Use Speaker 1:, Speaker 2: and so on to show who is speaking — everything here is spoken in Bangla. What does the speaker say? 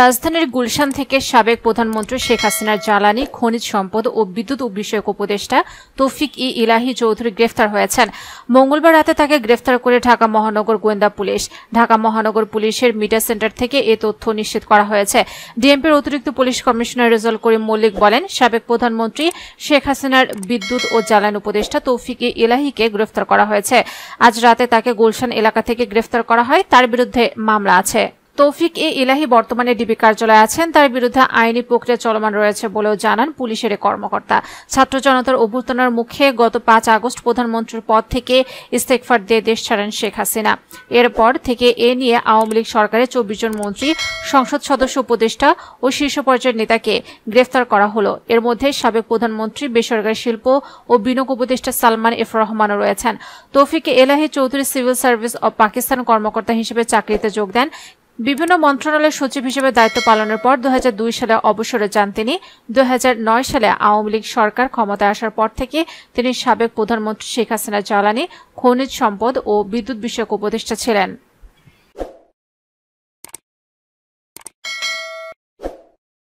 Speaker 1: রাজধানীর গুলশান থেকে সাবেক প্রধানমন্ত্রী শেখ হাসিনার জ্বালানি খনিজ সম্পদ ও বিদ্যুৎ বিষয়ক উপদেষ্টা তৌফিক ই ইলাহি চৌধুরী গ্রেফতার হয়েছেন মঙ্গলবার রাতে তাকে গ্রেফতার করে ঢাকা মহানগর গোয়েন্দা পুলিশ ঢাকা মহানগর পুলিশের মিডিয়া সেন্টার থেকে এ তথ্য নিশ্চিত করা হয়েছে ডিএমপির অতিরিক্ত পুলিশ কমিশনার রেজল করিম মল্লিক বলেন সাবেক প্রধানমন্ত্রী শেখ হাসিনার বিদ্যুৎ ও জ্বালানি উপদেষ্টা তৌফিক ই ইলাহিকে গ্রেফতার করা হয়েছে আজ রাতে তাকে গুলশান এলাকা থেকে গ্রেফতার করা হয় তার বিরুদ্ধে মামলা আছে তৌফিক এ ইলাহি বর্তমানে ডিবি কার্যালয়ে আছেন তার বিরুদ্ধে আইনি প্রক্রিয়া চলমান রয়েছে বলেও জানান পুলিশের কর্মকর্তা ছাত্র জনতার অভ্যুত্থানের মুখে গত পাঁচ আগস্ট প্রধানমন্ত্রীর পদ থেকে ইস্তেকফার দিয়ে দেশ ছাড়েন শেখ হাসিনা এরপর থেকে এ নিয়ে আওয়ামী লীগ সরকারের চব্বিশ জন মন্ত্রী সংসদ সদস্য উপদেষ্টা ও শীর্ষ পর্যায়ের নেতাকে গ্রেফতার করা হলো এর মধ্যে সাবেক প্রধানমন্ত্রী বেসরকারি শিল্প ও বিনিয়োগ উপদেষ্টা সালমান এফ রহমানও রয়েছেন Toufiq Elahi Chowdhury civil service of Pakistan কর্মকর্তা হিসেবে চাকরিতে যোগ দেন বিভিন্ন মন্ত্রণালয়ের সচিব হিসেবে দায়িত্ব পালনের পর দু সালে অবসরে যান তিনি দু সালে আওয়ামী লীগ সরকার ক্ষমতায় আসার পর থেকে তিনি সাবেক প্রধানমন্ত্রী শেখ হাসিনা জ্বালানি খনিজ সম্পদ ও বিদ্যুৎ বিষয়ক উপদেষ্টা ছিলেন